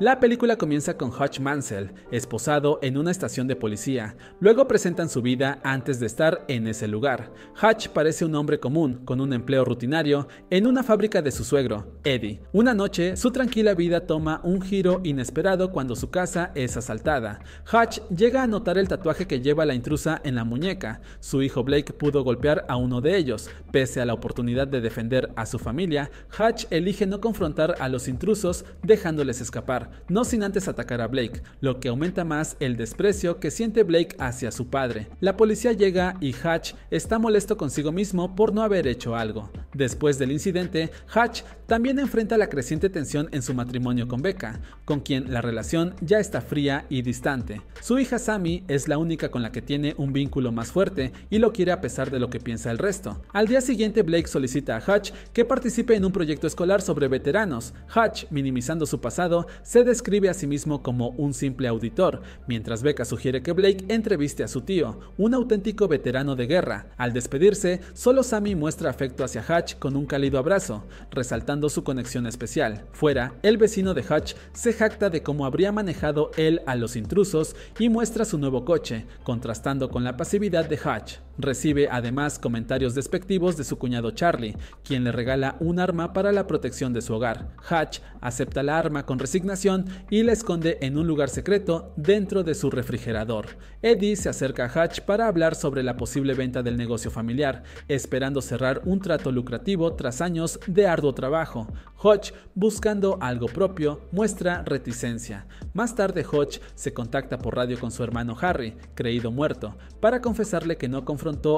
La película comienza con Hutch Mansell, esposado en una estación de policía. Luego presentan su vida antes de estar en ese lugar. Hutch parece un hombre común, con un empleo rutinario, en una fábrica de su suegro, Eddie. Una noche, su tranquila vida toma un giro inesperado cuando su casa es asaltada. Hutch llega a notar el tatuaje que lleva la intrusa en la muñeca. Su hijo Blake pudo golpear a uno de ellos. Pese a la oportunidad de defender a su familia, Hutch elige no confrontar a los intrusos, dejándoles escapar no sin antes atacar a Blake, lo que aumenta más el desprecio que siente Blake hacia su padre. La policía llega y Hatch está molesto consigo mismo por no haber hecho algo. Después del incidente, Hatch también enfrenta la creciente tensión en su matrimonio con Becca, con quien la relación ya está fría y distante. Su hija Sammy es la única con la que tiene un vínculo más fuerte y lo quiere a pesar de lo que piensa el resto. Al día siguiente, Blake solicita a Hatch que participe en un proyecto escolar sobre veteranos. Hatch, minimizando su pasado, se describe a sí mismo como un simple auditor, mientras Becca sugiere que Blake entreviste a su tío, un auténtico veterano de guerra. Al despedirse, solo Sammy muestra afecto hacia Hatch con un cálido abrazo, resaltando su conexión especial. Fuera, el vecino de Hatch se jacta de cómo habría manejado él a los intrusos y muestra su nuevo coche, contrastando con la pasividad de Hatch. Recibe además comentarios despectivos de su cuñado Charlie, quien le regala un arma para la protección de su hogar. Hatch acepta la arma con resignación y la esconde en un lugar secreto dentro de su refrigerador. Eddie se acerca a Hatch para hablar sobre la posible venta del negocio familiar, esperando cerrar un trato lucrativo tras años de arduo trabajo. Hutch, buscando algo propio, muestra reticencia. Más tarde Hutch se contacta por radio con su hermano Harry, creído muerto, para confesarle que no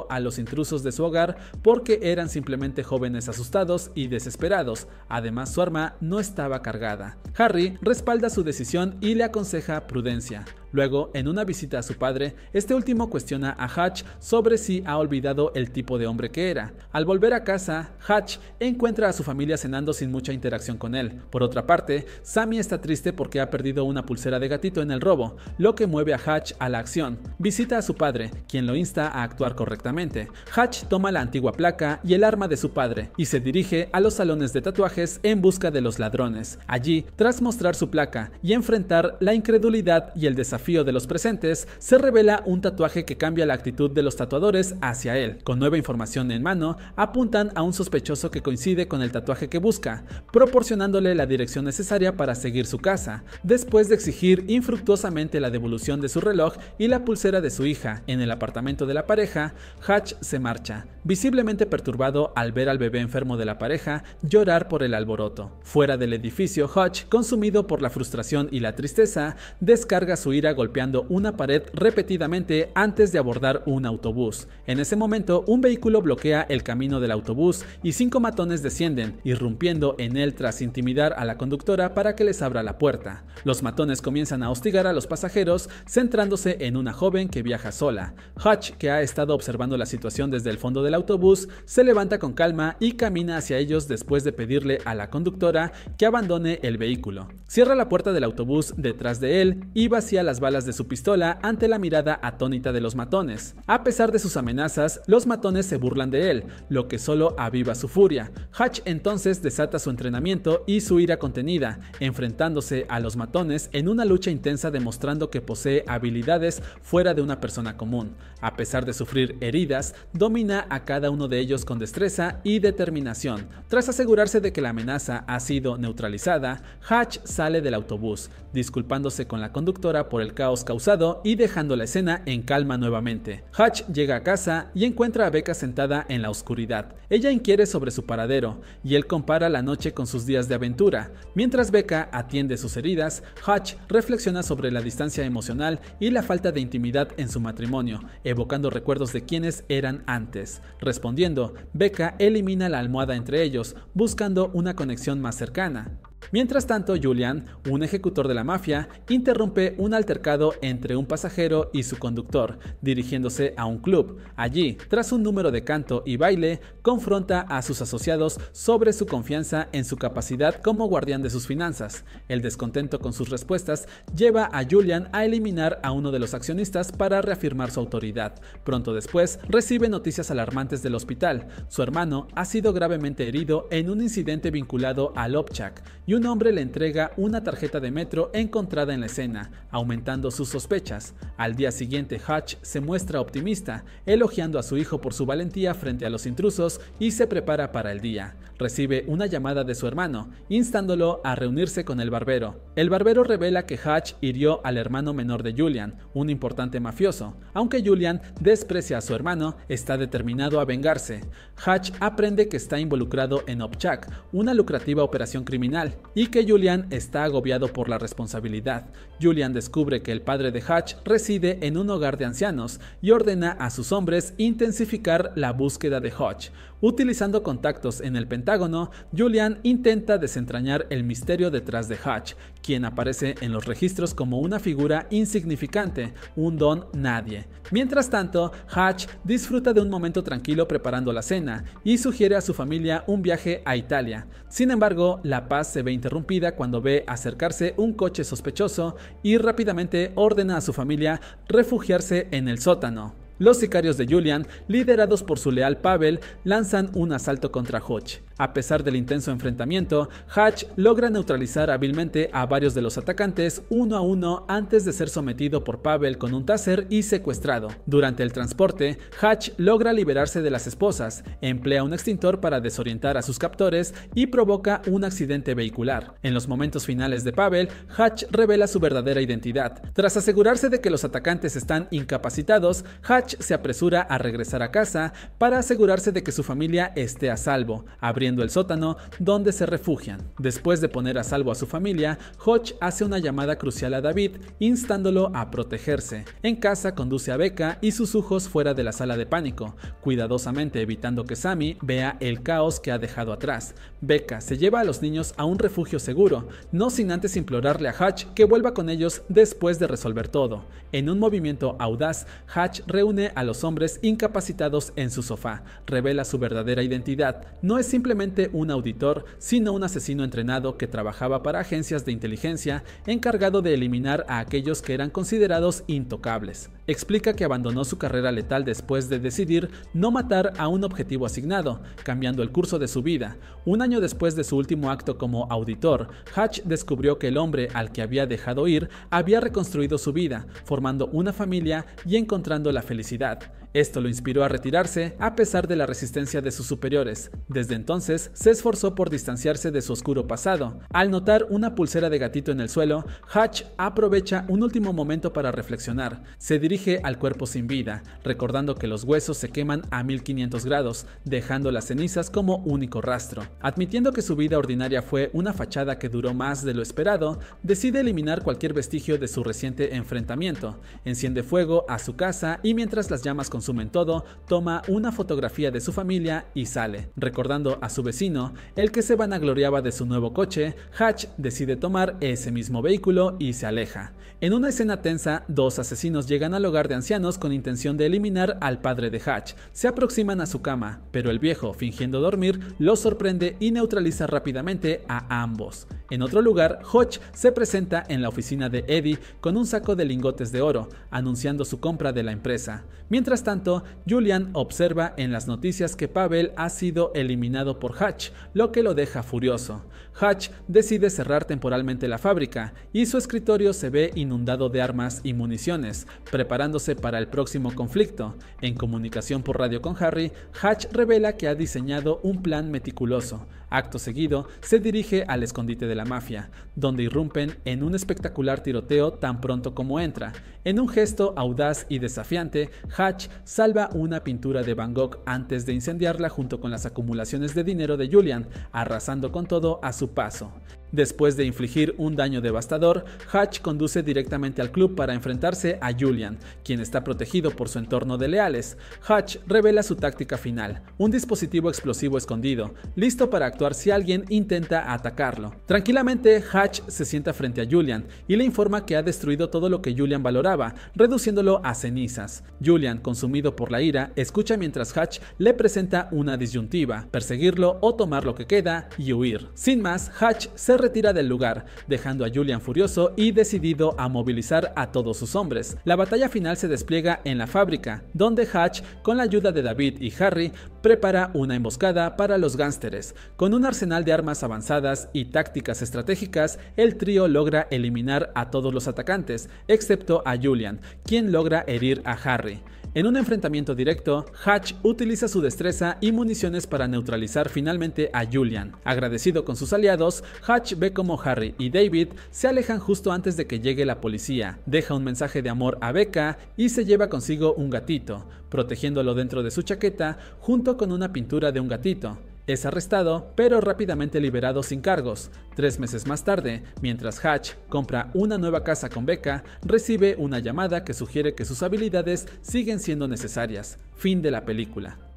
a los intrusos de su hogar porque eran simplemente jóvenes asustados y desesperados, además su arma no estaba cargada. Harry respalda su decisión y le aconseja prudencia. Luego, en una visita a su padre, este último cuestiona a Hatch sobre si ha olvidado el tipo de hombre que era. Al volver a casa, Hatch encuentra a su familia cenando sin mucha interacción con él. Por otra parte, Sammy está triste porque ha perdido una pulsera de gatito en el robo, lo que mueve a Hatch a la acción. Visita a su padre, quien lo insta a actuar correctamente. Hatch toma la antigua placa y el arma de su padre y se dirige a los salones de tatuajes en busca de los ladrones. Allí, tras mostrar su placa y enfrentar la incredulidad y el desafío, desafío de los presentes, se revela un tatuaje que cambia la actitud de los tatuadores hacia él. Con nueva información en mano, apuntan a un sospechoso que coincide con el tatuaje que busca, proporcionándole la dirección necesaria para seguir su casa, después de exigir infructuosamente la devolución de su reloj y la pulsera de su hija. En el apartamento de la pareja, Hutch se marcha, visiblemente perturbado al ver al bebé enfermo de la pareja llorar por el alboroto. Fuera del edificio, Hutch, consumido por la frustración y la tristeza, descarga su ira golpeando una pared repetidamente antes de abordar un autobús. En ese momento, un vehículo bloquea el camino del autobús y cinco matones descienden, irrumpiendo en él tras intimidar a la conductora para que les abra la puerta. Los matones comienzan a hostigar a los pasajeros, centrándose en una joven que viaja sola. Hutch, que ha estado observando la situación desde el fondo del autobús, se levanta con calma y camina hacia ellos después de pedirle a la conductora que abandone el vehículo. Cierra la puerta del autobús detrás de él y vacía las balas de su pistola ante la mirada atónita de los matones. A pesar de sus amenazas, los matones se burlan de él, lo que solo aviva su furia. Hatch entonces desata su entrenamiento y su ira contenida, enfrentándose a los matones en una lucha intensa demostrando que posee habilidades fuera de una persona común. A pesar de sufrir heridas, domina a cada uno de ellos con destreza y determinación. Tras asegurarse de que la amenaza ha sido neutralizada, Hatch sale del autobús, disculpándose con la conductora por el caos causado y dejando la escena en calma nuevamente. Hutch llega a casa y encuentra a Becca sentada en la oscuridad. Ella inquiere sobre su paradero y él compara la noche con sus días de aventura. Mientras Becca atiende sus heridas, Hutch reflexiona sobre la distancia emocional y la falta de intimidad en su matrimonio, evocando recuerdos de quienes eran antes. Respondiendo, Becca elimina la almohada entre ellos, buscando una conexión más cercana. Mientras tanto, Julian, un ejecutor de la mafia, interrumpe un altercado entre un pasajero y su conductor, dirigiéndose a un club. Allí, tras un número de canto y baile, confronta a sus asociados sobre su confianza en su capacidad como guardián de sus finanzas. El descontento con sus respuestas lleva a Julian a eliminar a uno de los accionistas para reafirmar su autoridad. Pronto después, recibe noticias alarmantes del hospital. Su hermano ha sido gravemente herido en un incidente vinculado al OPCHAC y un hombre le entrega una tarjeta de metro encontrada en la escena, aumentando sus sospechas. Al día siguiente Hutch se muestra optimista, elogiando a su hijo por su valentía frente a los intrusos y se prepara para el día. Recibe una llamada de su hermano, instándolo a reunirse con el barbero. El barbero revela que Hutch hirió al hermano menor de Julian, un importante mafioso. Aunque Julian desprecia a su hermano, está determinado a vengarse. Hutch aprende que está involucrado en Opchak, una lucrativa operación criminal, y que Julian está agobiado por la responsabilidad. Julian descubre que el padre de Hutch reside en un hogar de ancianos y ordena a sus hombres intensificar la búsqueda de Hutch. Utilizando contactos en el Pentágono, Julian intenta desentrañar el misterio detrás de Hatch, quien aparece en los registros como una figura insignificante, un don nadie. Mientras tanto, Hatch disfruta de un momento tranquilo preparando la cena y sugiere a su familia un viaje a Italia. Sin embargo, la paz se ve interrumpida cuando ve acercarse un coche sospechoso y rápidamente ordena a su familia refugiarse en el sótano. Los sicarios de Julian, liderados por su leal Pavel, lanzan un asalto contra Hodge, a pesar del intenso enfrentamiento, Hatch logra neutralizar hábilmente a varios de los atacantes uno a uno antes de ser sometido por Pavel con un taser y secuestrado. Durante el transporte, Hatch logra liberarse de las esposas, emplea un extintor para desorientar a sus captores y provoca un accidente vehicular. En los momentos finales de Pavel, Hatch revela su verdadera identidad. Tras asegurarse de que los atacantes están incapacitados, Hatch se apresura a regresar a casa para asegurarse de que su familia esté a salvo, abriendo el sótano, donde se refugian. Después de poner a salvo a su familia, Hodge hace una llamada crucial a David, instándolo a protegerse. En casa conduce a Becca y sus ojos fuera de la sala de pánico, cuidadosamente evitando que Sammy vea el caos que ha dejado atrás. Becca se lleva a los niños a un refugio seguro, no sin antes implorarle a Hatch que vuelva con ellos después de resolver todo. En un movimiento audaz, Hatch reúne a los hombres incapacitados en su sofá, revela su verdadera identidad, no es simplemente un auditor, sino un asesino entrenado que trabajaba para agencias de inteligencia encargado de eliminar a aquellos que eran considerados intocables explica que abandonó su carrera letal después de decidir no matar a un objetivo asignado, cambiando el curso de su vida. Un año después de su último acto como auditor, Hatch descubrió que el hombre al que había dejado ir había reconstruido su vida, formando una familia y encontrando la felicidad. Esto lo inspiró a retirarse a pesar de la resistencia de sus superiores. Desde entonces, se esforzó por distanciarse de su oscuro pasado. Al notar una pulsera de gatito en el suelo, Hatch aprovecha un último momento para reflexionar. Se dirige al cuerpo sin vida, recordando que los huesos se queman a 1500 grados, dejando las cenizas como único rastro. Admitiendo que su vida ordinaria fue una fachada que duró más de lo esperado, decide eliminar cualquier vestigio de su reciente enfrentamiento, enciende fuego a su casa y mientras las llamas consumen todo, toma una fotografía de su familia y sale. Recordando a su vecino, el que se vanagloriaba de su nuevo coche, Hatch decide tomar ese mismo vehículo y se aleja. En una escena tensa, dos asesinos llegan a lo hogar de ancianos con intención de eliminar al padre de Hatch. Se aproximan a su cama, pero el viejo, fingiendo dormir, los sorprende y neutraliza rápidamente a ambos. En otro lugar, Hodge se presenta en la oficina de Eddie con un saco de lingotes de oro, anunciando su compra de la empresa. Mientras tanto, Julian observa en las noticias que Pavel ha sido eliminado por Hatch, lo que lo deja furioso. Hatch decide cerrar temporalmente la fábrica y su escritorio se ve inundado de armas y municiones, preparándose para el próximo conflicto. En comunicación por radio con Harry, Hatch revela que ha diseñado un plan meticuloso Acto seguido, se dirige al escondite de la mafia, donde irrumpen en un espectacular tiroteo tan pronto como entra. En un gesto audaz y desafiante, Hatch salva una pintura de Van Gogh antes de incendiarla junto con las acumulaciones de dinero de Julian, arrasando con todo a su paso. Después de infligir un daño devastador, Hatch conduce directamente al club para enfrentarse a Julian, quien está protegido por su entorno de leales. Hatch revela su táctica final, un dispositivo explosivo escondido, listo para actuar si alguien intenta atacarlo. Tranquilamente, Hatch se sienta frente a Julian y le informa que ha destruido todo lo que Julian valoraba, reduciéndolo a cenizas. Julian, consumido por la ira, escucha mientras Hatch le presenta una disyuntiva, perseguirlo o tomar lo que queda y huir. Sin más, Hatch se retira del lugar, dejando a Julian furioso y decidido a movilizar a todos sus hombres. La batalla final se despliega en la fábrica, donde Hatch, con la ayuda de David y Harry, prepara una emboscada para los gánsteres. Con un arsenal de armas avanzadas y tácticas estratégicas, el trío logra eliminar a todos los atacantes, excepto a Julian, quien logra herir a Harry. En un enfrentamiento directo, Hatch utiliza su destreza y municiones para neutralizar finalmente a Julian. Agradecido con sus aliados, Hatch ve como Harry y David se alejan justo antes de que llegue la policía, deja un mensaje de amor a Becca y se lleva consigo un gatito, protegiéndolo dentro de su chaqueta junto con una pintura de un gatito. Es arrestado, pero rápidamente liberado sin cargos. Tres meses más tarde, mientras Hatch compra una nueva casa con beca, recibe una llamada que sugiere que sus habilidades siguen siendo necesarias. Fin de la película.